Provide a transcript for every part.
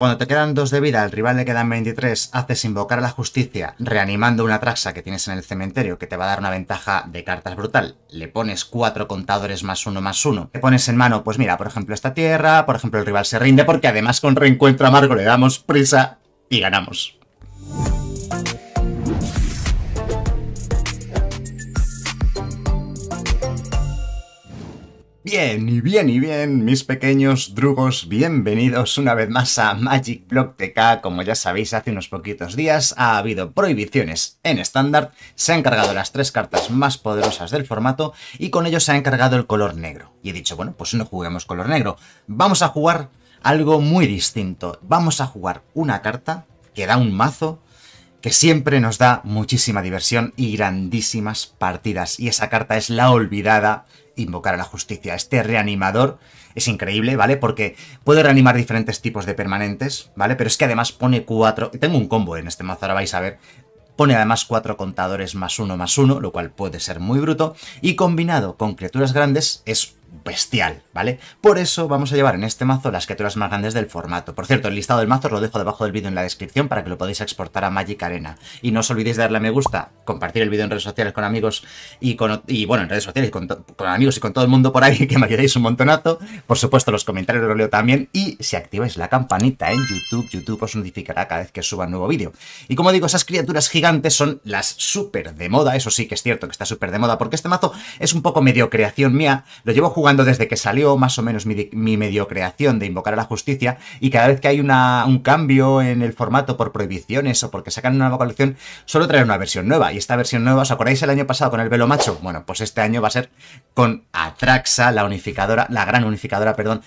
Cuando te quedan dos de vida, al rival le quedan 23, haces invocar a la justicia reanimando una traxa que tienes en el cementerio que te va a dar una ventaja de cartas brutal. Le pones cuatro contadores más uno más uno. Te pones en mano, pues mira, por ejemplo esta tierra, por ejemplo el rival se rinde porque además con reencuentro amargo le damos prisa y ganamos. Bien, y bien, y bien, mis pequeños drugos, bienvenidos una vez más a Magic Block TK. Como ya sabéis, hace unos poquitos días ha habido prohibiciones en estándar, se han cargado las tres cartas más poderosas del formato y con ello se ha encargado el color negro. Y he dicho, bueno, pues no juguemos color negro, vamos a jugar algo muy distinto. Vamos a jugar una carta que da un mazo que siempre nos da muchísima diversión y grandísimas partidas. Y esa carta es la olvidada invocar a la justicia. Este reanimador es increíble, ¿vale? Porque puede reanimar diferentes tipos de permanentes, ¿vale? Pero es que además pone cuatro... Tengo un combo en este mazo, ahora vais a ver. Pone además cuatro contadores más uno más uno, lo cual puede ser muy bruto. Y combinado con criaturas grandes es bestial, ¿vale? Por eso vamos a llevar en este mazo las criaturas más grandes del formato. Por cierto, el listado del mazo lo dejo debajo del vídeo en la descripción para que lo podáis exportar a Magic Arena. Y no os olvidéis de darle a me gusta, compartir el vídeo en redes sociales con amigos y con... bueno, en redes sociales con, amigos y con todo el mundo por ahí, que me ayudéis un montonazo. Por supuesto, los comentarios los leo también. Y si activáis la campanita en YouTube, YouTube os notificará cada vez que suba un nuevo vídeo. Y como digo, esas criaturas gigantes son las súper de moda. Eso sí que es cierto que está súper de moda, porque este mazo es un poco medio creación mía. Lo llevo jugando desde que salió más o menos mi, mediocreación de Invocar a la Justicia y cada vez que hay una, un cambio en el formato por prohibiciones o porque sacan una nueva colección, solo traen una versión nueva. Y esta versión nueva, ¿os acordáis el año pasado con el velo macho? Bueno, pues este año va a ser con Atraxa, la unificadora, la gran unificadora, perdón,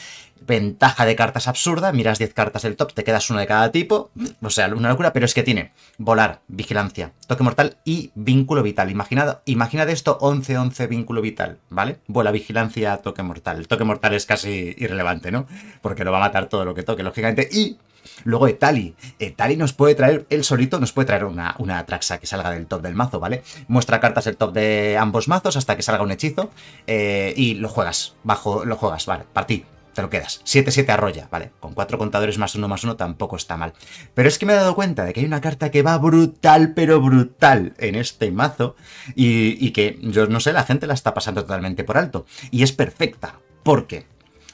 ventaja de cartas absurda, miras 10 cartas del top, te quedas una de cada tipo, o sea, una locura, pero es que tiene volar, vigilancia, toque mortal y vínculo vital. imagina imaginad esto 11-11 vínculo vital, ¿vale? Vuela, vigilancia, toque mortal. El toque mortal es casi irrelevante, ¿no? Porque lo va a matar todo lo que toque, lógicamente. Y Luego Etali. Etali nos puede traer, él solito nos puede traer una, una traxa que salga del top del mazo, ¿vale? Muestra cartas del top de ambos mazos hasta que salga un hechizo eh, y lo juegas, bajo, lo juegas, ¿vale? Partí te lo quedas. 7-7 arrolla, vale. Con cuatro contadores más uno más uno tampoco está mal. Pero es que me he dado cuenta de que hay una carta que va brutal, pero brutal en este mazo. Y, que, yo no sé, la gente la está pasando totalmente por alto. Y es perfecta, porque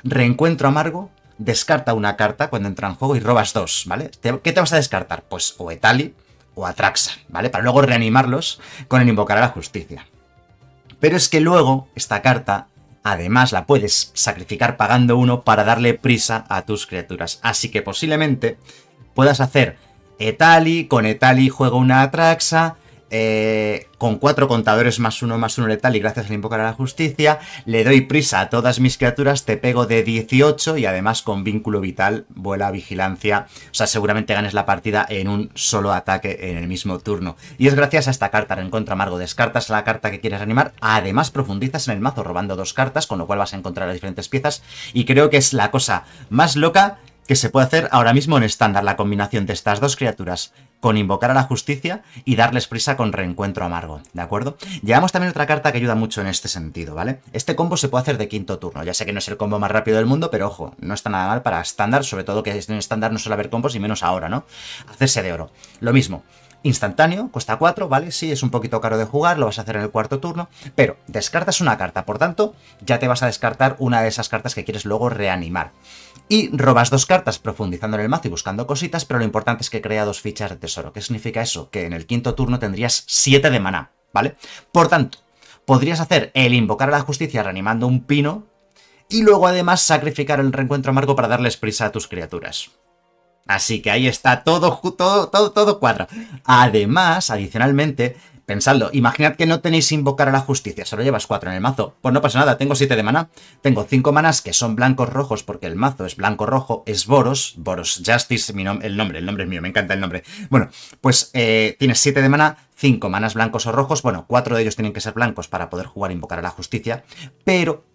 reencuentro amargo, descarta una carta cuando entra en juego y robas dos, ¿vale? ¿Qué te vas a descartar? Pues o Etali o Atraxa, ¿vale? Para luego reanimarlos con el invocar a la justicia. Pero es que luego esta carta Además, la puedes sacrificar pagando uno para darle prisa a tus criaturas. Así que posiblemente puedas hacer Etali, con Etali juego una Atraxa, eh, con cuatro contadores más uno más uno letal y gracias al invocar a la justicia, le doy prisa a todas mis criaturas, te pego de 18 y además con vínculo vital vuela vigilancia. O sea, seguramente ganes la partida en un solo ataque en el mismo turno. Y es gracias a esta carta, contra Amargo. Descartas la carta que quieres animar, además profundizas en el mazo robando dos cartas, con lo cual vas a encontrar las diferentes piezas. Y creo que es la cosa más loca que se puede hacer ahora mismo en estándar, la combinación de estas dos criaturas con invocar a la justicia y darles prisa con reencuentro amargo, ¿de acuerdo? Llevamos también otra carta que ayuda mucho en este sentido, ¿vale? Este combo se puede hacer de quinto turno, ya sé que no es el combo más rápido del mundo, pero ojo, no está nada mal para estándar, sobre todo que en estándar no suele haber combos y menos ahora, ¿no? Hacerse de oro. Lo mismo, instantáneo, cuesta 4, ¿vale? Sí, es un poquito caro de jugar, lo vas a hacer en el cuarto turno, pero descartas una carta, por tanto, ya te vas a descartar una de esas cartas que quieres luego reanimar. Y robas dos cartas profundizando en el mazo y buscando cositas, pero lo importante es que crea dos fichas de tesoro. ¿Qué significa eso? Que en el quinto turno tendrías 7 de maná, ¿vale? Por tanto, podrías hacer el invocar a la justicia reanimando un pino y luego además sacrificar el reencuentro amargo para darles prisa a tus criaturas. Así que ahí está todo, todo, todo, cuadra. Además, adicionalmente, pensadlo, imaginad que no tenéis invocar a la justicia, solo llevas 4 en el mazo. Pues no pasa nada, tengo 7 de maná. Tengo 5 manas que son blancos rojos, porque el mazo es blanco rojo, es Boros, Boros Justice, mi el nombre, el nombre es mío, me encanta el nombre. Bueno, pues eh, tienes 7 de maná, 5 manas blancos o rojos, bueno, 4 de ellos tienen que ser blancos para poder jugar invocar a la justicia, pero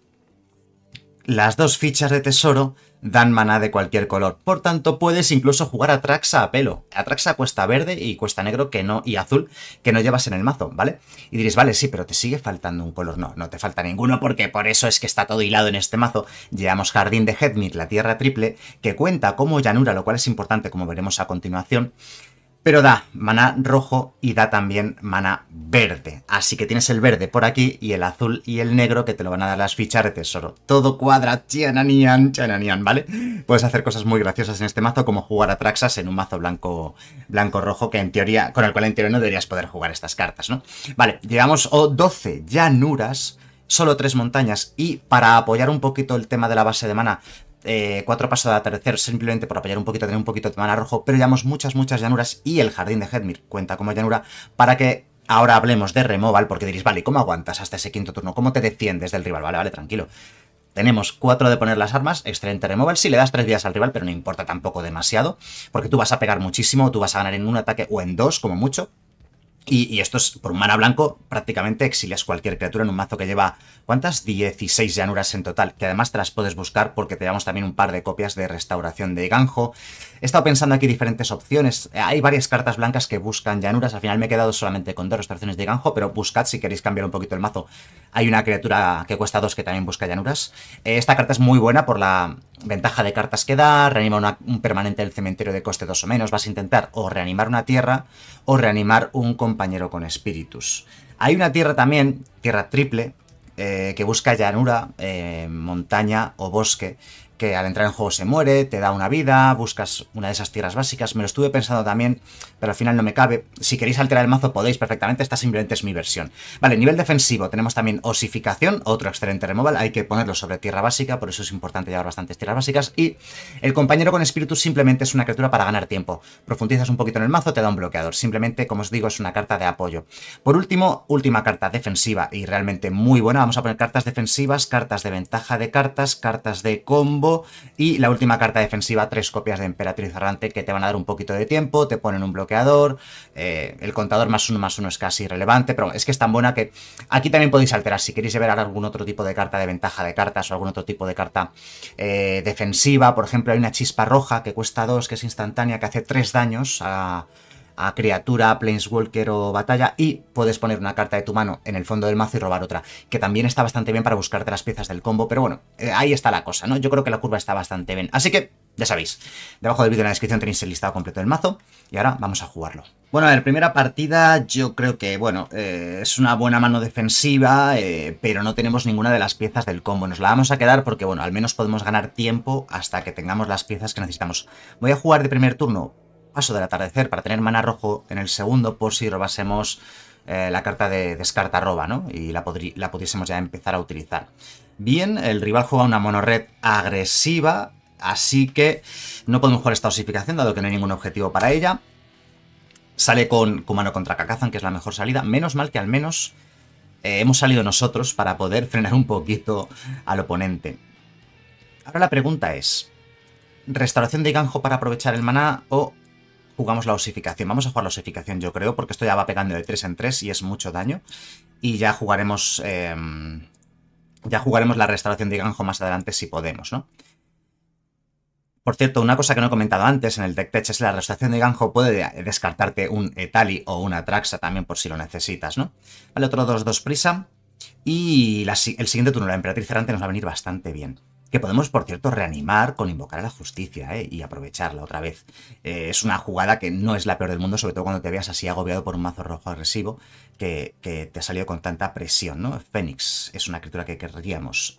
las dos fichas de tesoro dan maná de cualquier color. Por tanto, puedes incluso jugar Atraxa a pelo. Atraxa cuesta verde y cuesta negro que no, y azul que no llevas en el mazo, ¿vale? Y diréis, vale, sí, pero te sigue faltando un color. No, no te falta ninguno porque por eso es que está todo hilado en este mazo. Llevamos Jardín de Hedmir, la Tierra Triple, que cuenta como llanura, lo cual es importante como veremos a continuación. Pero da mana rojo y da también mana verde. Así que tienes el verde por aquí y el azul y el negro que te lo van a dar las fichas de tesoro. Todo cuadra, chananian, chananian, ¿vale? Puedes hacer cosas muy graciosas en este mazo como jugar a Traxas en un mazo blanco, blanco rojo que en teoría, con el cual en teoría no deberías poder jugar estas cartas, ¿no? Vale, llegamos a 12 llanuras solo tres montañas y para apoyar un poquito el tema de la base de mana eh, cuatro pasos de atardecer simplemente por apoyar un poquito, tener un poquito de mana rojo, pero llevamos muchas, muchas llanuras y el jardín de Hedmir cuenta como llanura para que ahora hablemos de removal, porque diréis, vale, ¿cómo aguantas hasta ese quinto turno? ¿Cómo te defiendes del rival? Vale, vale, tranquilo. Tenemos cuatro de poner las armas, excelente removal. Si le das 3 vidas al rival, pero no importa tampoco demasiado, porque tú vas a pegar muchísimo, tú vas a ganar en un ataque o en dos, como mucho. Y, esto es, por un mana blanco, prácticamente exilias cualquier criatura en un mazo que lleva, ¿cuántas? 16 llanuras en total, que además te las puedes buscar porque te damos también un par de copias de restauración de ganjo. He estado pensando aquí diferentes opciones. Eh, hay varias cartas blancas que buscan llanuras. Al final me he quedado solamente con dos restricciones de ganjo, pero buscad si queréis cambiar un poquito el mazo. Hay una criatura que cuesta dos que también busca llanuras. Eh, esta carta es muy buena por la ventaja de cartas que da. Reanima un permanente del cementerio de coste dos o menos. Vas a intentar o reanimar una tierra o reanimar un compañero con espíritus. Hay una tierra también, tierra triple, eh, que busca llanura, montaña o bosque que al entrar en juego se muere, te da una vida, buscas una de esas tierras básicas. Me lo estuve pensando también, pero al final no me cabe. Si queréis alterar el mazo podéis perfectamente, esta simplemente es mi versión. Vale, nivel defensivo, tenemos también osificación, otro excelente removal, hay que ponerlo sobre tierra básica, por eso es importante llevar bastantes tierras básicas. Y el compañero con espíritu simplemente es una criatura para ganar tiempo. Profundizas un poquito en el mazo, te da un bloqueador. Simplemente, como os digo, es una carta de apoyo. Por último, última carta defensiva y realmente muy buena. Vamos a poner cartas defensivas, cartas de ventaja de cartas, cartas de combo y la última carta defensiva, tres copias de Emperatriz Errante que te van a dar un poquito de tiempo, te ponen un bloqueador. Eh, el contador más uno más uno es casi irrelevante, pero es que es tan buena que aquí también podéis alterar. Si queréis ver algún otro tipo de carta de ventaja de cartas o algún otro tipo de carta eh, defensiva, por ejemplo, hay una chispa roja que cuesta dos, que es instantánea, que hace tres daños a a criatura, planeswalker o batalla y puedes poner una carta de tu mano en el fondo del mazo y robar otra, que también está bastante bien para buscarte las piezas del combo, pero bueno, eh, ahí está la cosa, ¿no? Yo creo que la curva está bastante bien. Así que, ya sabéis, debajo del vídeo en la descripción tenéis el listado completo del mazo y ahora vamos a jugarlo. Bueno, a ver, primera partida yo creo que, bueno, eh, es una buena mano defensiva, eh, pero no tenemos ninguna de las piezas del combo. Nos la vamos a quedar porque, bueno, al menos podemos ganar tiempo hasta que tengamos las piezas que necesitamos. Voy a jugar de primer turno paso del atardecer para tener mana rojo en el segundo por si robásemos eh, la carta de descarta roba, ¿no? Y la, la pudiésemos ya empezar a utilizar. Bien, el rival juega una monored agresiva, así que no podemos jugar esta osificación dado que no hay ningún objetivo para ella. Sale con Kumano contra Kakazan, que es la mejor salida. Menos mal que al menos eh, hemos salido nosotros para poder frenar un poquito al oponente. Ahora la pregunta es, ¿restauración de Ganjo para aprovechar el maná o jugamos la osificación. Vamos a jugar la osificación, yo creo, porque esto ya va pegando de 3 en 3 y es mucho daño. Y ya jugaremos. Em, ya jugaremos la restauración de Ganjo más adelante si podemos, ¿no? Por cierto, una cosa que no he comentado antes en el deck tech es la restauración de Ganjo puede descartarte un Etali o una Traxa también por si lo necesitas, ¿no? Vale, otro 2-2 prisa. Y el siguiente turno, la Emperatriz Cerrante, nos va a venir bastante bien que podemos, por cierto, reanimar con invocar a la justicia ¿eh? y aprovecharla otra vez. Eh, es una jugada que no es la peor del mundo, sobre todo cuando te veas así agobiado por un mazo rojo agresivo que, te ha salido con tanta presión, ¿no? Fénix es una criatura que querríamos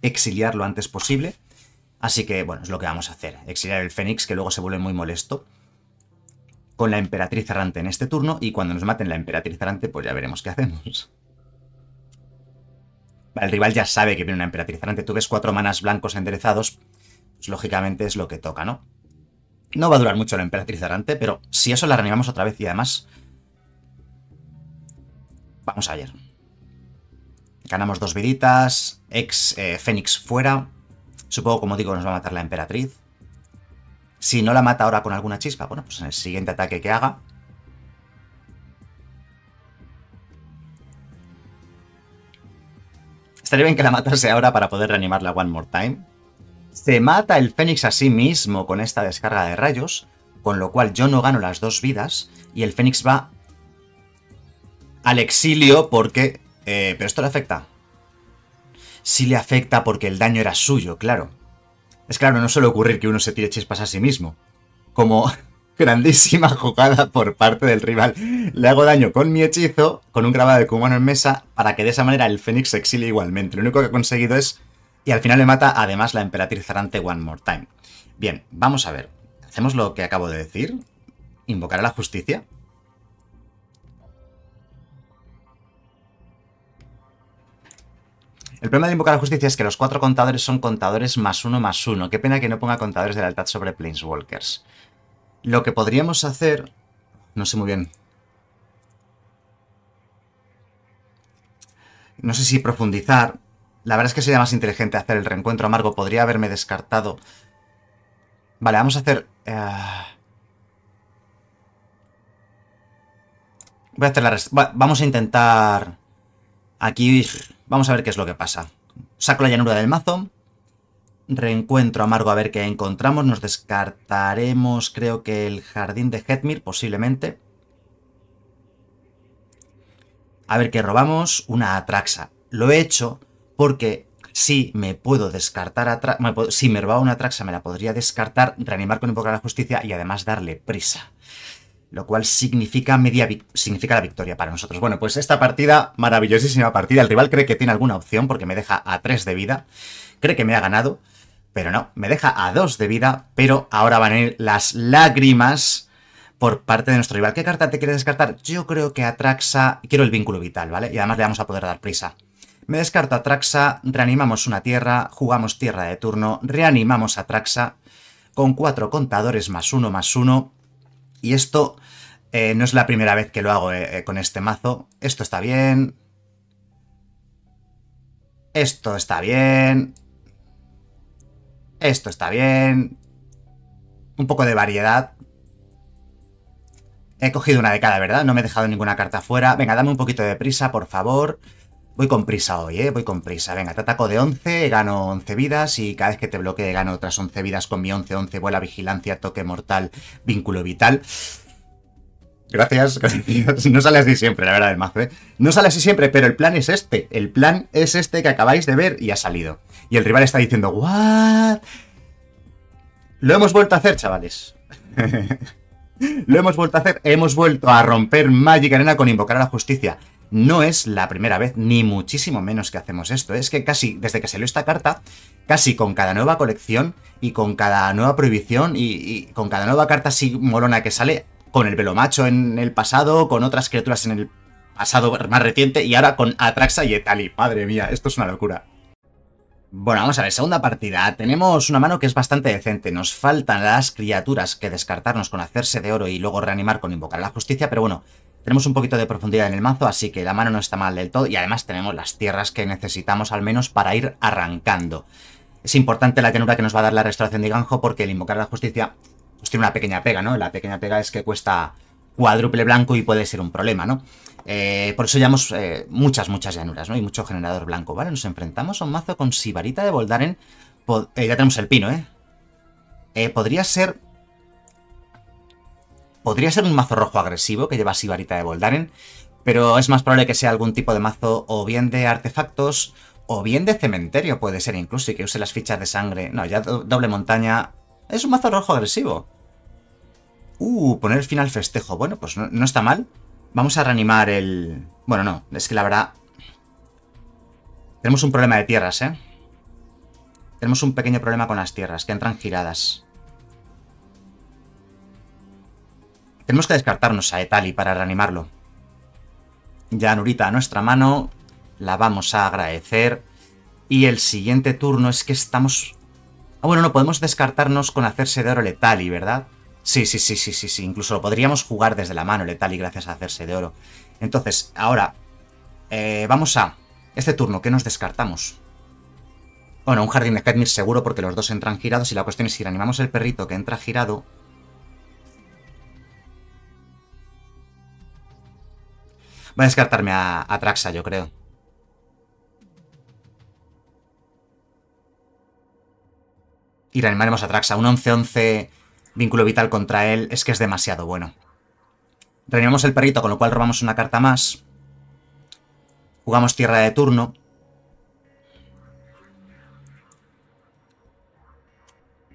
exiliar lo antes posible. Así que, bueno, es lo que vamos a hacer. Exiliar el Fénix, que luego se vuelve muy molesto con la Emperatriz Errante en este turno, y cuando nos maten la Emperatriz Errante, pues ya veremos qué hacemos el rival ya sabe que viene una emperatriz Arante, Tú ves cuatro manas blancos enderezados, pues lógicamente es lo que toca, ¿no? No va a durar mucho la emperatriz Arante, pero si eso la reanimamos otra vez y además... Vamos a ver. Ganamos dos viditas, ex eh, Fénix fuera. Supongo, como digo, nos va a matar la emperatriz. Si no la mata ahora con alguna chispa, bueno, pues en el siguiente ataque que haga, Estaría bien que la matase ahora para poder reanimarla one more time. Se mata el Fénix a sí mismo con esta descarga de rayos, con lo cual yo no gano las dos vidas y el Fénix va al exilio porque... Eh, pero esto le afecta. Sí le afecta porque el daño era suyo, claro. Es claro, no suele ocurrir que uno se tire chispas a sí mismo. Como Grandísima jugada por parte del rival. Le hago daño con mi hechizo, con un grabado de cubano en mesa, para que de esa manera el Fénix se exile igualmente. Lo único que ha conseguido es... Y al final le mata además la Emperatriz Zarante One More Time. Bien, vamos a ver. ¿Hacemos lo que acabo de decir? ¿Invocar a la justicia? El problema de invocar a la justicia es que los cuatro contadores son contadores más uno más uno. Qué pena que no ponga contadores de lealtad sobre Planeswalkers. Lo que podríamos hacer... No sé muy bien. No sé si profundizar. La verdad es que sería más inteligente hacer el reencuentro amargo. Podría haberme descartado. Vale, vamos a hacer... Eh, voy a hacer la... vamos a intentar... Aquí... Vamos a ver qué es lo que pasa. Saco la llanura del mazo. Reencuentro amargo, a ver qué encontramos. Nos descartaremos, creo que el jardín de Hetmir, posiblemente. A ver qué robamos. Una Atraxa. Lo he hecho porque si me puedo descartar Atraxa... si me robaba una Atraxa me la podría descartar, reanimar con invocar a la justicia y además darle prisa. Lo cual significa, media significa la victoria para nosotros. Bueno, pues esta partida, maravillosísima partida. El rival cree que tiene alguna opción porque me deja a 3 de vida. Cree que me ha ganado pero no, me deja a dos de vida, pero ahora van a ir las lágrimas por parte de nuestro rival. ¿Qué carta te quieres descartar? Yo creo que Atraxa... Quiero el vínculo vital, ¿vale? Y además le vamos a poder dar prisa. Me a Atraxa, reanimamos una tierra, jugamos tierra de turno, reanimamos Atraxa con cuatro contadores más uno más uno. Y esto eh, no es la primera vez que lo hago eh, eh, con este mazo. Esto está bien. Esto está bien. Esto está bien. Un poco de variedad. He cogido una de cada, ¿verdad? No me he dejado ninguna carta fuera. Venga, dame un poquito de prisa, por favor. Voy con prisa hoy, ¿eh? Voy con prisa. Venga, te ataco de 11, gano 11 vidas y cada vez que te bloquee gano otras 11 vidas con mi 11-11, vuela, vigilancia, toque mortal, vínculo vital. Gracias, gracias. No sale así siempre, la verdad, el mazo, ¿eh? No sale así siempre, pero el plan es este. El plan es este que acabáis de ver y ha salido. Y el rival está diciendo, ¿what? Lo hemos vuelto a hacer, chavales. Lo hemos vuelto a hacer. Hemos vuelto a romper Magic Arena con invocar a la justicia. No es la primera vez, ni muchísimo menos que hacemos esto. Es que casi, desde que salió esta carta, casi con cada nueva colección y con cada nueva prohibición y, con cada nueva carta así molona que sale, con el velomacho en el pasado, con otras criaturas en el pasado más reciente y ahora con Atraxa y Etali. Madre mía, esto es una locura. Bueno, vamos a ver, segunda partida. Tenemos una mano que es bastante decente. Nos faltan las criaturas que descartarnos con hacerse de oro y luego reanimar con invocar la justicia, pero bueno, tenemos un poquito de profundidad en el mazo, así que la mano no está mal del todo y además tenemos las tierras que necesitamos al menos para ir arrancando. Es importante la tenura que nos va a dar la restauración de Ganjo porque el invocar la justicia pues tiene una pequeña pega, ¿no? La pequeña pega es que cuesta cuádruple blanco y puede ser un problema, ¿no? Eh, por eso llevamos eh, muchas, muchas llanuras, ¿no? Y mucho generador blanco, ¿vale? Nos enfrentamos a un mazo con Sibarita de Boldaren. Eh, ya tenemos el pino, ¿eh? Podría ser... Podría ser un mazo rojo agresivo que lleva Sibarita de Boldaren, pero es más probable que sea algún tipo de mazo o bien de artefactos o bien de cementerio, puede ser incluso, y que use las fichas de sangre. No, ya doble montaña... Es un mazo rojo agresivo. Uh, poner final festejo. Bueno, pues no está mal. Vamos a reanimar el... Bueno, no, es que la verdad... Tenemos un problema de tierras, ¿eh? Tenemos un pequeño problema con las tierras, que entran giradas. Tenemos que descartarnos a Etali para reanimarlo. Ya Nurita a nuestra mano, la vamos a agradecer. Y el siguiente turno es que estamos... Ah, bueno, no, podemos descartarnos con hacerse de oro Etali, ¿verdad? Sí, sí, sí, sí, sí, sí. Incluso lo podríamos jugar desde la mano, letal y gracias a hacerse de oro. Entonces, ahora, eh, vamos a este turno, ¿qué nos descartamos? Bueno, un jardín de Ketnir seguro porque los dos entran girados y la cuestión es si reanimamos el perrito que entra girado... Voy a descartarme a, a Traxa, yo creo. Y reanimaremos a Traxa. Un 11-11 Vínculo vital contra él es que es demasiado bueno. Reanimamos el perrito, con lo cual robamos una carta más. Jugamos tierra de turno.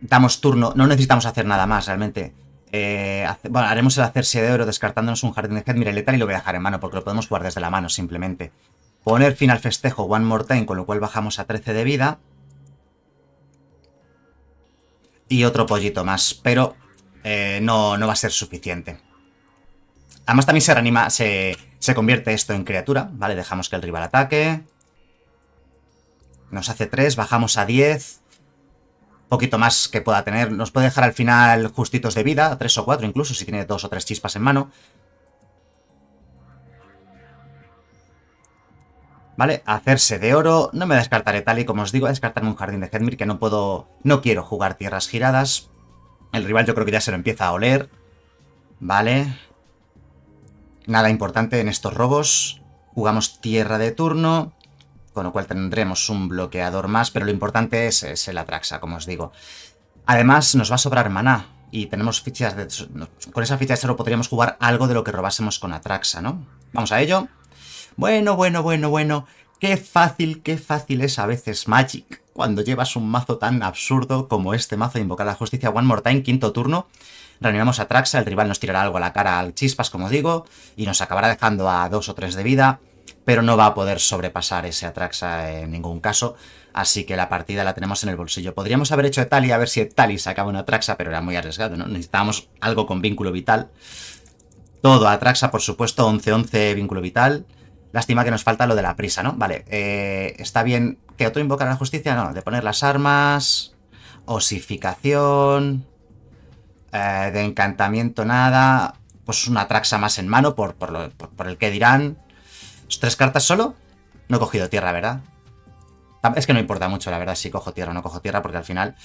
Damos turno. No necesitamos hacer nada más, realmente. Eh, bueno, haremos el hacerse de oro descartándonos un jardín de el y lo voy a dejar en mano porque lo podemos jugar desde la mano, simplemente. Poner fin al festejo One More Time, con lo cual bajamos a 13 de vida y otro pollito más, pero eh, no, no va a ser suficiente. Además también se reanima, se, se convierte esto en criatura, ¿vale? Dejamos que el rival ataque. Nos hace 3, bajamos a 10. Poquito más que pueda tener. Nos puede dejar al final justitos de vida, 3 o 4 incluso, si tiene 2 o 3 chispas en mano. ¿Vale? Hacerse de oro, no me descartaré tal y como os digo, descartarme un jardín de Hedmir que no puedo, no quiero jugar tierras giradas. El rival yo creo que ya se lo empieza a oler. ¿Vale? Nada importante en estos robos. Jugamos tierra de turno, con lo cual tendremos un bloqueador más, pero lo importante es, el Atraxa, como os digo. Además, nos va a sobrar maná, y tenemos fichas de... Con esa ficha de oro podríamos jugar algo de lo que robásemos con Atraxa, ¿no? Vamos a ello. Bueno, bueno, bueno, bueno. Qué fácil, qué fácil es a veces Magic cuando llevas un mazo tan absurdo como este mazo de Invocar la Justicia One More Time, quinto turno. Reanimamos a Traxa, el rival nos tirará algo a la cara al Chispas, como digo, y nos acabará dejando a dos o tres de vida, pero no va a poder sobrepasar ese Atraxa en ningún caso, así que la partida la tenemos en el bolsillo. Podríamos haber hecho Etali a ver si Etali sacaba una Atraxa, pero era muy arriesgado, ¿no? Necesitábamos algo con vínculo vital. Todo Atraxa, por supuesto, 11-11 vínculo vital. Lástima que nos falta lo de la prisa, ¿no? Vale, eh, está bien que autoinvocar a la justicia, no, de poner las armas, osificación, eh, de encantamiento nada, pues una traxa más en mano por, por el que dirán. Pues, ¿Tres cartas solo? No he cogido tierra, ¿verdad? Es que no importa mucho, la verdad, si cojo tierra o no cojo tierra, porque al final...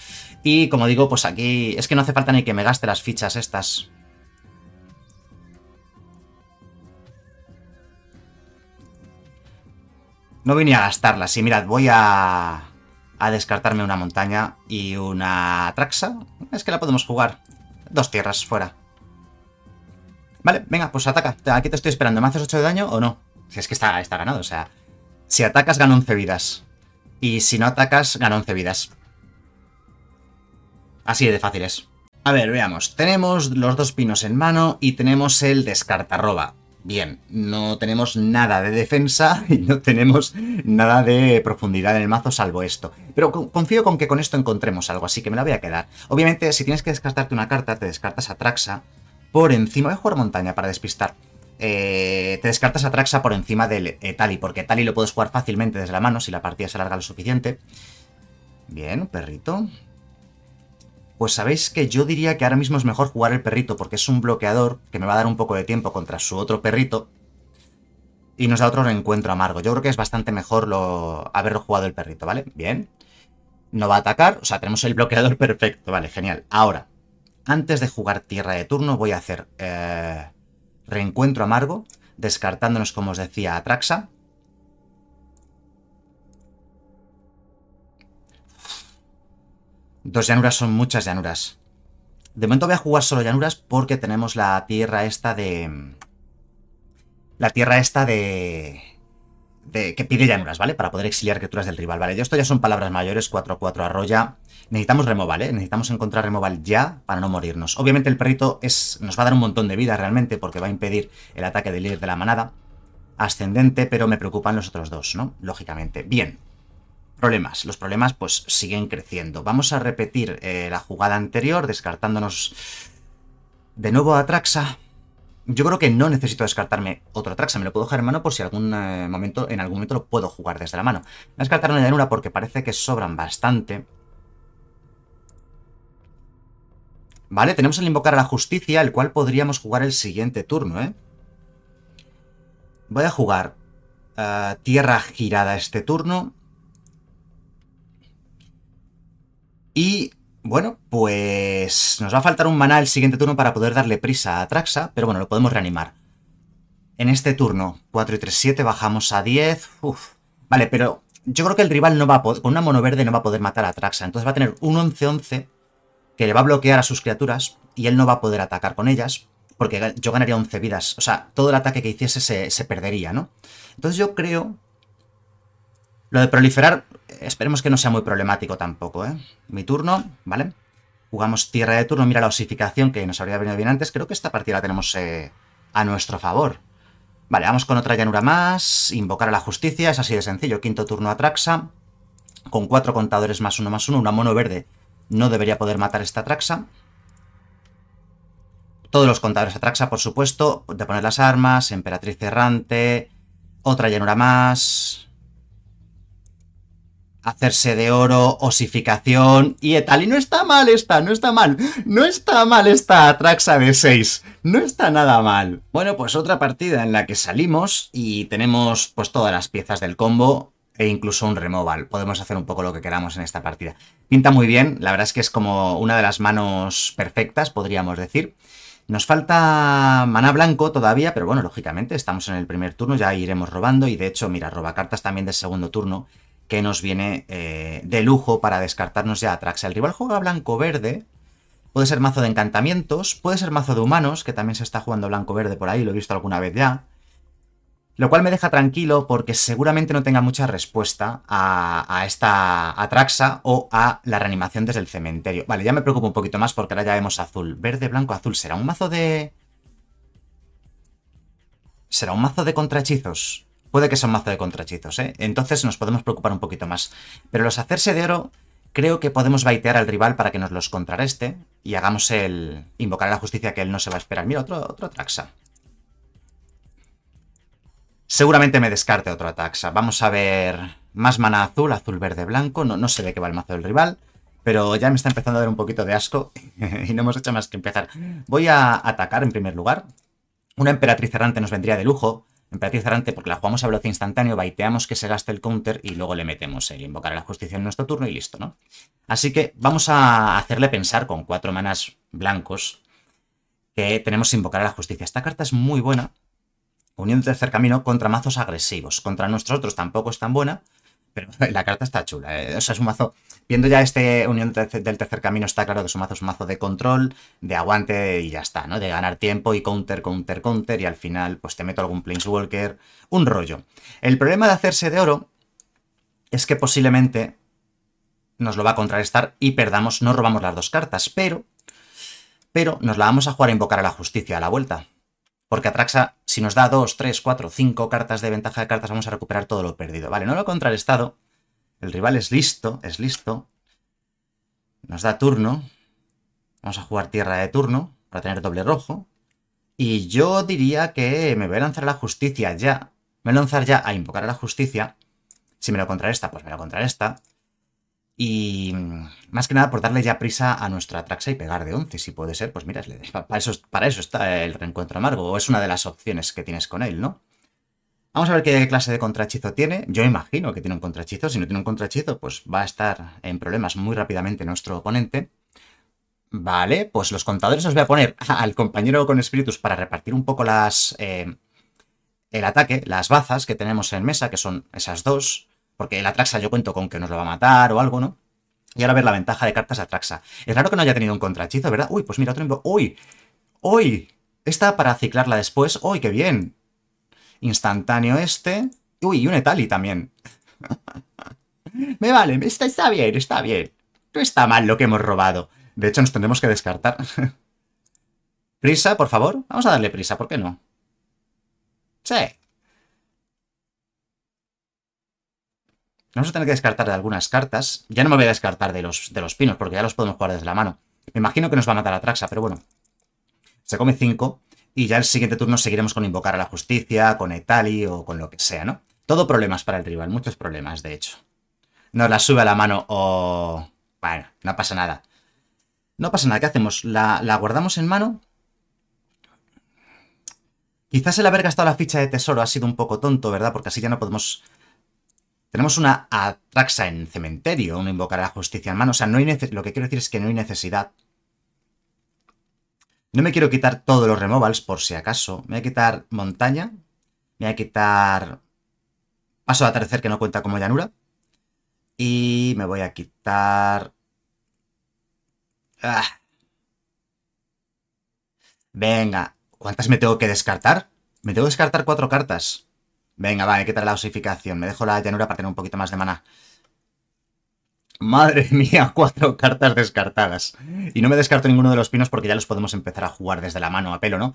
Y como digo, pues aquí es que no hace falta ni que me gaste las fichas estas. No vine a gastarla. Sí, mirad, voy a... A descartarme una montaña y una traxa. Es que la podemos jugar. Dos tierras fuera. Vale, venga, pues ataca. Aquí te estoy esperando. ¿Me haces 8 de daño o no? Si es que está, está ganado, o sea... Si atacas, gana 11 vidas. Y si no atacas, gana 11 vidas. Así de fácil es. A ver, veamos. Tenemos los dos pinos en mano y tenemos el descartarroba. Bien, no tenemos nada de defensa y no tenemos nada de profundidad en el mazo salvo esto. Pero confío con que con esto encontremos algo, así que me la voy a quedar. Obviamente, si tienes que descartarte una carta, te descartas a Traxa por encima... de jugar montaña para despistar. Eh, te descartas a Traxa por encima del Tali, porque Tali lo puedes jugar fácilmente desde la mano si la partida se alarga lo suficiente. Bien, perrito pues sabéis que yo diría que ahora mismo es mejor jugar el perrito porque es un bloqueador que me va a dar un poco de tiempo contra su otro perrito y nos da otro reencuentro amargo. Yo creo que es bastante mejor lo... haberlo jugado el perrito, ¿vale? Bien. No va a atacar, o sea, tenemos el bloqueador perfecto, vale, genial. Ahora, antes de jugar tierra de turno voy a hacer eh, reencuentro amargo, descartándonos, como os decía, a Traxa, Dos llanuras son muchas llanuras. De momento voy a jugar solo llanuras porque tenemos la tierra esta de... La tierra esta de... De, que pide llanuras, ¿vale? Para poder exiliar criaturas del rival, ¿vale? Y esto ya son palabras mayores, 4-4 arroya. Necesitamos removal, ¿eh? Necesitamos encontrar removal ya para no morirnos. Obviamente el perrito es, nos va a dar un montón de vida realmente porque va a impedir el ataque del líder de la manada. Ascendente, pero me preocupan los otros dos, ¿no? Lógicamente. Bien. Problemas. Los problemas pues siguen creciendo. Vamos a repetir eh, la jugada anterior, descartándonos de nuevo a Traxa. Yo creo que no necesito descartarme otro Traxa, me lo puedo dejar en mano por si algún, eh, momento, en algún momento lo puedo jugar desde la mano. Voy a descartar una llanura porque parece que sobran bastante. Vale, tenemos el invocar a la justicia, el cual podríamos jugar el siguiente turno, ¿eh? Voy a jugar tierra girada este turno. Y bueno, pues nos va a faltar un maná el siguiente turno para poder darle prisa a Traxa, pero bueno, lo podemos reanimar. En este turno, 4 y 3, 7, bajamos a 10. Vale, pero yo creo que el rival no va con una mono verde no va a poder matar a Traxa, entonces va a tener un 11-11 que le va a bloquear a sus criaturas y él no va a poder atacar con ellas, porque yo ganaría 11 vidas. O sea, todo el ataque que hiciese se, se perdería, ¿no? Entonces yo creo... Lo de proliferar Esperemos que no sea muy problemático tampoco, ¿eh? Mi turno, ¿vale? Jugamos tierra de turno. Mira la osificación que nos habría venido bien antes. Creo que esta partida la tenemos eh, a nuestro favor. Vale, vamos con otra llanura más. Invocar a la justicia. Es así de sencillo. Quinto turno a Traxa. Con cuatro contadores más uno más uno. Una mono verde no debería poder matar esta Traxa. Todos los contadores a Traxa, por supuesto. De poner las armas. Emperatriz errante. Otra llanura más hacerse de oro, osificación y e tal. Y no está mal esta, no está mal. No está mal esta Traxa de 6. No está nada mal. Bueno, pues otra partida en la que salimos y tenemos pues todas las piezas del combo e incluso un removal. Podemos hacer un poco lo que queramos en esta partida. Pinta muy bien, la verdad es que es como una de las manos perfectas, podríamos decir. Nos falta mana blanco todavía, pero bueno, lógicamente estamos en el primer turno, ya iremos robando y de hecho, mira, roba cartas también del segundo turno que nos viene eh, de lujo para descartarnos ya Atraxa. El rival juega blanco-verde, puede ser mazo de encantamientos, puede ser mazo de humanos, que también se está jugando blanco-verde por ahí, lo he visto alguna vez ya. Lo cual me deja tranquilo porque seguramente no tenga mucha respuesta a, esta Atraxa o a la reanimación desde el cementerio. Vale, ya me preocupo un poquito más porque ahora ya vemos azul. Verde, blanco, azul. ¿Será un mazo de...? ¿Será un mazo de contrahechizos? Puede que sea un mazo de contrahechizos, ¿eh? Entonces nos podemos preocupar un poquito más. Pero los hacerse de oro, creo que podemos baitear al rival para que nos los contrareste. y hagamos el invocar a la justicia que él no se va a esperar. Mira, otro, otro Seguramente me descarte otro taxa. Vamos a ver más mana azul, azul, verde, blanco. No, no sé de qué va el mazo del rival. Pero ya me está empezando a dar un poquito de asco y no hemos hecho más que empezar. Voy a atacar en primer lugar. Una emperatriz errante nos vendría de lujo. Emperatriz porque la jugamos a velocidad instantáneo, baiteamos que se gaste el counter y luego le metemos el invocar a la justicia en nuestro turno y listo, ¿no? Así que vamos a hacerle pensar con cuatro manas blancos que tenemos invocar a la justicia. Esta carta es muy buena, unión de tercer camino contra mazos agresivos. Contra otros tampoco es tan buena, pero la carta está chula. Eh. O sea, es un mazo. Viendo ya este Unión del Tercer Camino, está claro que su mazo es un mazo de control, de aguante y ya está, ¿no? De ganar tiempo y counter, counter, counter. Y al final, pues te meto algún Planeswalker. Un rollo. El problema de hacerse de oro es que posiblemente nos lo va a contrarrestar y perdamos, no robamos las dos cartas, pero. Pero nos la vamos a jugar a invocar a la justicia a la vuelta. Porque Atraxa, si nos da 2, 3, 4, 5 cartas de ventaja de cartas, vamos a recuperar todo lo perdido. Vale, no lo contrarrestado. El rival es listo, es listo. Nos da turno. Vamos a jugar tierra de turno para tener doble rojo. Y yo diría que me voy a lanzar a la justicia ya. Me voy a lanzar ya a invocar a la justicia. Si me lo contrarresta, pues me lo contrarresta. Y mm, más que nada por darle ya prisa a nuestra Traxa y pegar de 11, si puede ser, pues mira, para eso, para eso está el reencuentro amargo, o es una de las opciones que tienes con él, ¿no? Vamos a ver qué clase de contrahechizo tiene. Yo imagino que tiene un contrahechizo. Si no tiene un contrahechizo, pues va a estar en problemas muy rápidamente nuestro oponente. Vale, pues los contadores os voy a poner al compañero con espíritus para repartir un poco las... Eh, el ataque, las bazas que tenemos en mesa, que son esas dos. Porque el Atraxa yo cuento con que nos lo va a matar o algo, ¿no? Y ahora ver la ventaja de cartas Atraxa. Es raro que no haya tenido un contrachizo, ¿verdad? Uy, pues mira, otro ¡Uy! ¡Uy! Esta para ciclarla después. ¡Uy, qué bien! Instantáneo este. Uy, y un Etali también. me vale, está, está bien, está bien. No está mal lo que hemos robado. De hecho, nos tendremos que descartar. prisa, por favor. Vamos a darle prisa, ¿por qué no? Sí. vamos a tener que descartar de algunas cartas. Ya no me voy a descartar de los, de los pinos, porque ya los podemos jugar desde la mano. Me imagino que nos va a matar a Traxa, pero bueno. Se come 5 y ya el siguiente turno seguiremos con invocar a la justicia, con Etali o con lo que sea, ¿no? Todo problemas para el rival, muchos problemas, de hecho. Nos la sube a la mano o... bueno, no pasa nada. No pasa nada, ¿qué hacemos? la guardamos en mano? Quizás el haber gastado la ficha de tesoro ha sido un poco tonto, ¿verdad? Porque así ya no podemos tenemos una Atraxa en cementerio, un invocar a justicia en mano. O sea, no lo que quiero decir es que no hay necesidad. No me quiero quitar todos los removals, por si acaso. Me voy a quitar montaña. Me voy a quitar paso de atardecer que no cuenta como llanura. Y me voy a quitar... ¡ah! Venga, ¿cuántas me tengo que descartar? Me tengo que descartar cuatro cartas. Venga, va, hay que la osificación. Me dejo la llanura para tener un poquito más de mana. Madre mía, cuatro cartas descartadas. Y no me descarto ninguno de los pinos porque ya los podemos empezar a jugar desde la mano a pelo, ¿no?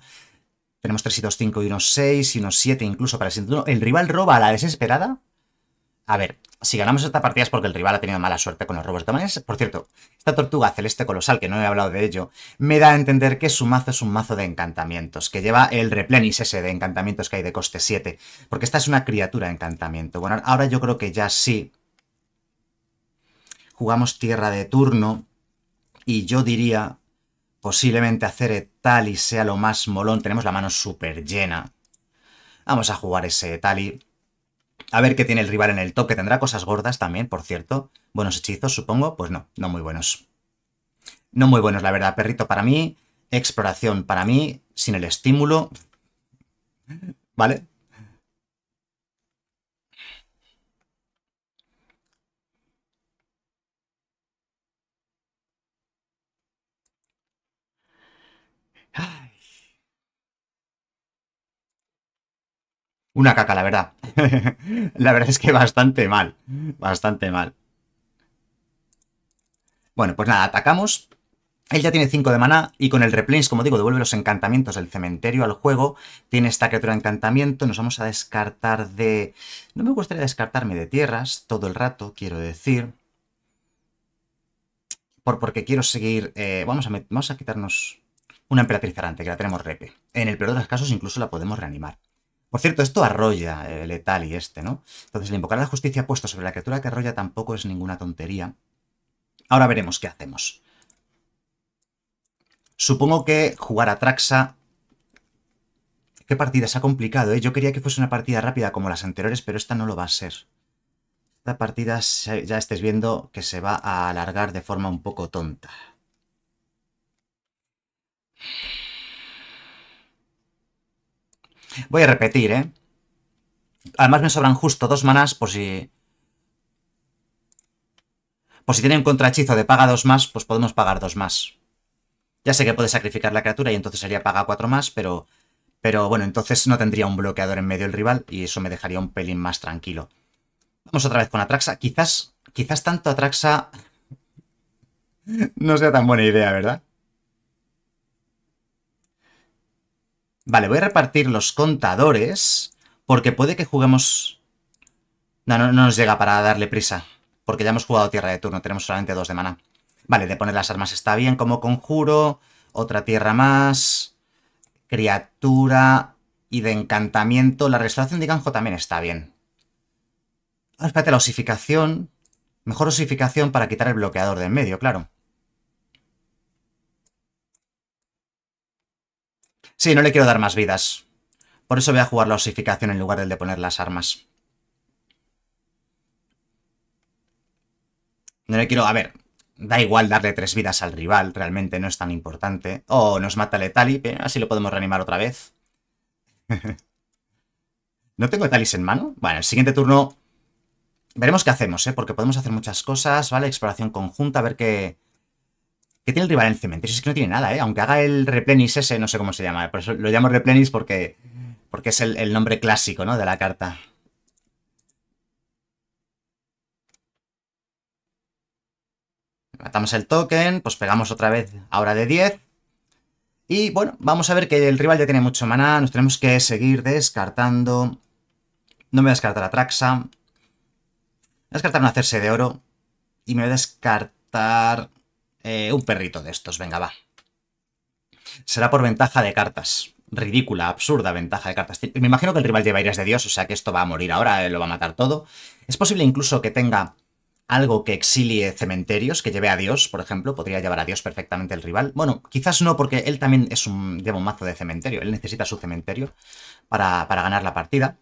Tenemos 3 y 2, 5 y unos 6 y unos 7 incluso para el 1. ¿El rival roba a la desesperada? A ver, si ganamos esta partida es porque el rival ha tenido mala suerte con los robos. De por cierto, esta tortuga celeste colosal, que no he hablado de ello, me da a entender que su mazo es un mazo de encantamientos, que lleva el replenis ese de encantamientos que hay de coste 7, porque esta es una criatura de encantamiento. Bueno, ahora yo creo que ya sí. Jugamos tierra de turno y yo diría posiblemente hacer y sea lo más molón. Tenemos la mano súper llena. Vamos a jugar ese Etali. A ver qué tiene el rival en el toque. tendrá cosas gordas también, por cierto. Buenos hechizos, supongo. Pues no, no muy buenos. No muy buenos, la verdad. Perrito para mí, exploración para mí, sin el estímulo. ¿Vale? Una caca, la verdad. la verdad es que bastante mal. Bastante mal. Bueno, pues nada, atacamos. Él ya tiene 5 de maná y con el Replains, como digo, devuelve los encantamientos del cementerio al juego. Tiene esta criatura de encantamiento, nos vamos a descartar de... No me gustaría descartarme de tierras todo el rato, quiero decir. Por, porque quiero seguir... Eh, vamos, a a quitarnos una emperatriz que la tenemos repe. En el peor de los casos incluso la podemos reanimar. Por cierto, esto arrolla eh, el letal y este, ¿no? Entonces, el invocar la justicia puesto sobre la criatura que arrolla tampoco es ninguna tontería. Ahora veremos qué hacemos. Supongo que jugar a Traxa... Qué partida, se ha complicado, ¿eh? Yo quería que fuese una partida rápida como las anteriores, pero esta no lo va a ser. Esta partida ya estés viendo que se va a alargar de forma un poco tonta. Voy a repetir, ¿eh? Además me sobran justo dos manas por si... Por si tiene un contrahechizo de paga dos más, pues podemos pagar dos más. Ya sé que puede sacrificar la criatura y entonces sería paga cuatro más, pero... Pero bueno, entonces no tendría un bloqueador en medio el rival y eso me dejaría un pelín más tranquilo. Vamos otra vez con Atraxa. Quizás, quizás tanto Atraxa no sea tan buena idea, ¿verdad? Vale, voy a repartir los contadores, porque puede que juguemos... No, no, nos llega para darle prisa, porque ya hemos jugado tierra de turno, tenemos solamente dos de mana. Vale, de poner las armas está bien como conjuro, otra tierra más, criatura y de encantamiento. La restauración de Ganjo también está bien. espérate, la osificación. Mejor osificación para quitar el bloqueador de en medio, claro. Sí, no le quiero dar más vidas. Por eso voy a jugar la osificación en lugar del de poner las armas. No le quiero... A ver, da igual darle tres vidas al rival, realmente no es tan importante. O oh, nos mata el así lo podemos reanimar otra vez. ¿No tengo talis en mano? Bueno, el siguiente turno... Veremos qué hacemos, ¿eh? Porque podemos hacer muchas cosas, ¿vale? Exploración conjunta, a ver qué ¿Qué tiene el rival en cementerio? Es que no tiene nada, ¿eh? Aunque haga el Replenis ese, no sé cómo se llama. Por eso lo llamo Replenis porque, porque es el, nombre clásico, ¿no? De la carta. Matamos el token, pues pegamos otra vez ahora de 10. Y bueno, vamos a ver que el rival ya tiene mucho maná. Nos tenemos que seguir descartando. No me voy a descartar a Traxa. voy a descartar un hacerse de oro. Y me voy a descartar... Eh, un perrito de estos, venga, va. Será por ventaja de cartas. Ridícula, absurda ventaja de cartas. Me imagino que el rival lleva iras de Dios, o sea que esto va a morir ahora, eh, lo va a matar todo. Es posible incluso que tenga algo que exilie cementerios, que lleve a Dios, por ejemplo. Podría llevar a Dios perfectamente el rival. Bueno, quizás no, porque él también es un, lleva un mazo de cementerio. Él necesita su cementerio para, ganar la partida.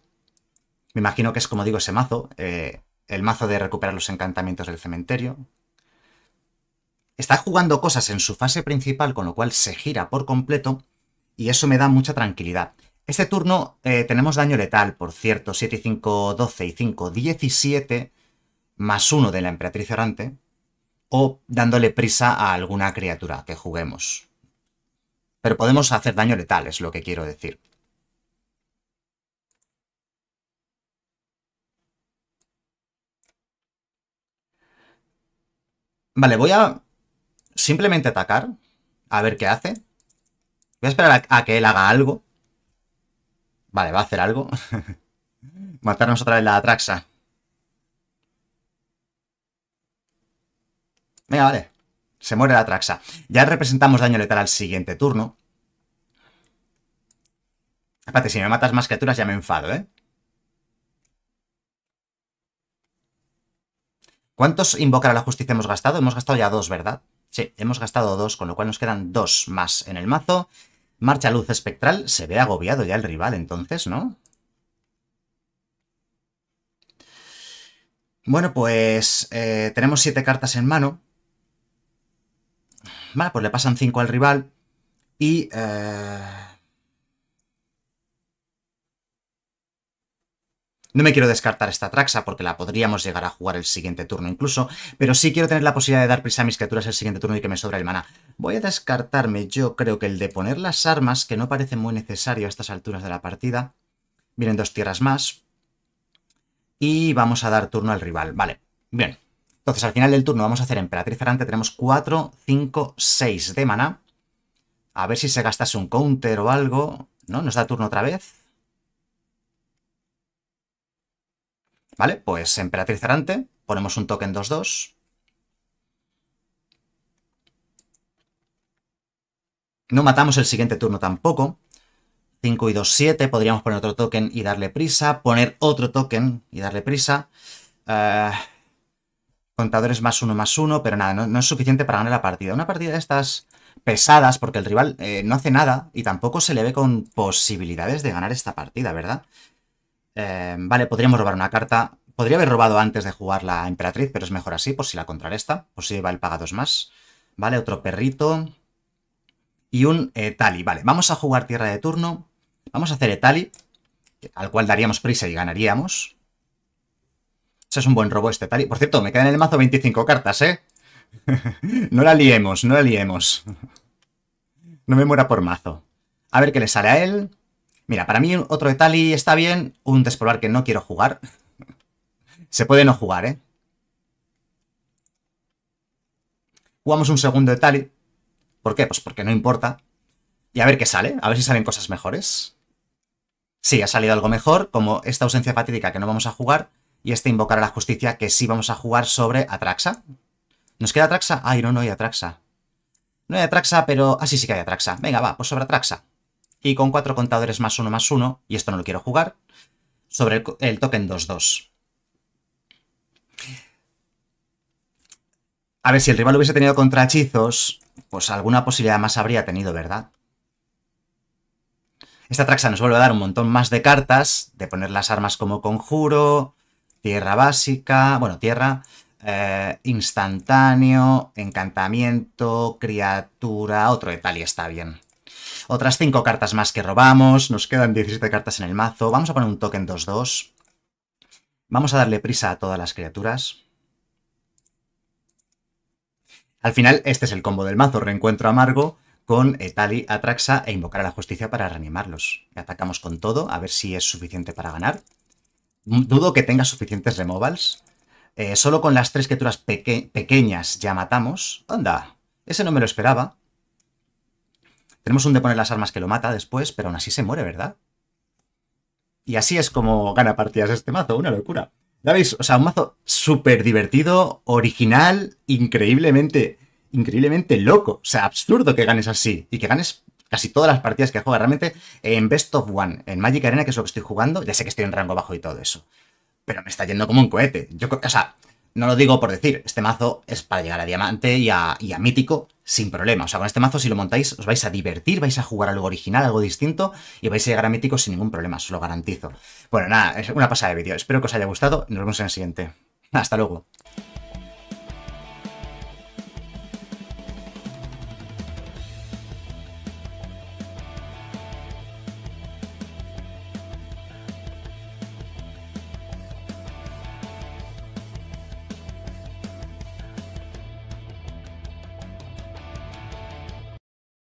Me imagino que es, como digo, ese mazo. Eh, el mazo de recuperar los encantamientos del cementerio está jugando cosas en su fase principal, con lo cual se gira por completo, y eso me da mucha tranquilidad. Este turno eh, tenemos daño letal, por cierto, 7 y 5, 12 y 5, 17, más uno de la Emperatriz Orante, o dándole prisa a alguna criatura que juguemos. Pero podemos hacer daño letal, es lo que quiero decir. Vale, voy a Simplemente atacar. A ver qué hace. Voy a esperar a, que él haga algo. Vale, va a hacer algo. Matarnos otra vez la Atraxa. Venga, vale. Se muere la Atraxa. Ya representamos daño letal al siguiente turno. Aparte, si me matas más criaturas ya me enfado, ¿eh? ¿Cuántos invocar a la justicia hemos gastado? Hemos gastado ya dos, ¿verdad? Sí, hemos gastado dos, con lo cual nos quedan dos más en el mazo. Marcha luz espectral. Se ve agobiado ya el rival entonces, ¿no? Bueno, pues eh, tenemos siete cartas en mano. Vale, pues le pasan cinco al rival. Y... Eh, No me quiero descartar esta Traxa porque la podríamos llegar a jugar el siguiente turno incluso, pero sí quiero tener la posibilidad de dar prisa a mis criaturas el siguiente turno y que me sobra el maná. Voy a descartarme yo creo que el de poner las armas, que no parece muy necesario a estas alturas de la partida. Vienen dos tierras más. Y vamos a dar turno al rival. Vale, bien. Entonces al final del turno vamos a hacer Emperatriz Arante. Tenemos 4, 5, 6 de mana. A ver si se gastase un counter o algo. ¿No? Nos da turno otra vez. ¿Vale? Pues Emperatriz Arante, ponemos un token 2-2. No matamos el siguiente turno tampoco. 5 y 2, 7. Podríamos poner otro token y darle prisa. Poner otro token y darle prisa. Eh, contadores más uno más uno, pero nada, no, es suficiente para ganar la partida. Una partida de estas pesadas, porque el rival eh, no hace nada y tampoco se le ve con posibilidades de ganar esta partida, ¿verdad? Eh, vale, podríamos robar una carta. Podría haber robado antes de jugar la Emperatriz, pero es mejor así, por si la contrarresta. Por si va el paga más. Vale, otro perrito. Y un Etali. Eh, vale, vamos a jugar tierra de turno. Vamos a hacer Etali, al cual daríamos prisa y ganaríamos. Eso es un buen robo este Etali. Por cierto, me quedan en el mazo 25 cartas, ¿eh? no la liemos, no la liemos. no me muera por mazo. A ver qué le sale a él. Mira, para mí otro de está bien, un despolar que no quiero jugar. Se puede no jugar, ¿eh? Jugamos un segundo de ¿Por qué? Pues porque no importa. Y a ver qué sale, a ver si salen cosas mejores. Sí, ha salido algo mejor, como esta ausencia patética que no vamos a jugar, y este invocar a la justicia que sí vamos a jugar sobre Atraxa. ¿Nos queda Atraxa? Ay, no, no hay Atraxa. No hay Atraxa, pero... Ah, sí, sí que hay Atraxa. Venga, va, pues sobre Atraxa y con cuatro contadores más uno más uno, y esto no lo quiero jugar, sobre el, token 2-2. A ver, si el rival hubiese tenido contra hechizos, pues alguna posibilidad más habría tenido, ¿verdad? Esta traxa nos vuelve a dar un montón más de cartas, de poner las armas como conjuro, tierra básica, bueno, tierra, eh, instantáneo, encantamiento, criatura, otro de tal está bien. Otras 5 cartas más que robamos. Nos quedan 17 cartas en el mazo. Vamos a poner un token 2-2. Vamos a darle prisa a todas las criaturas. Al final, este es el combo del mazo. Reencuentro amargo con Etali, Atraxa e invocar a la justicia para reanimarlos. Atacamos con todo, a ver si es suficiente para ganar. Dudo que tenga suficientes removals. Eh, solo con las tres criaturas pequeñas ya matamos. ¡Anda! Ese no me lo esperaba. Tenemos un de poner las armas que lo mata después, pero aún así se muere, ¿verdad? Y así es como gana partidas este mazo, una locura. Ya veis, o sea, un mazo súper divertido, original, increíblemente, increíblemente loco. O sea, absurdo que ganes así y que ganes casi todas las partidas que juega realmente en Best of One, en Magic Arena, que es lo que estoy jugando. Ya sé que estoy en rango bajo y todo eso. Pero me está yendo como un cohete. Yo, o sea, no lo digo por decir, este mazo es para llegar a diamante y a, mítico sin problema. O sea, con este mazo si lo montáis os vais a divertir, vais a jugar algo original, algo distinto y vais a llegar a mítico sin ningún problema, os lo garantizo. Bueno, nada, es una pasada de vídeo. Espero que os haya gustado. Nos vemos en el siguiente. Hasta luego.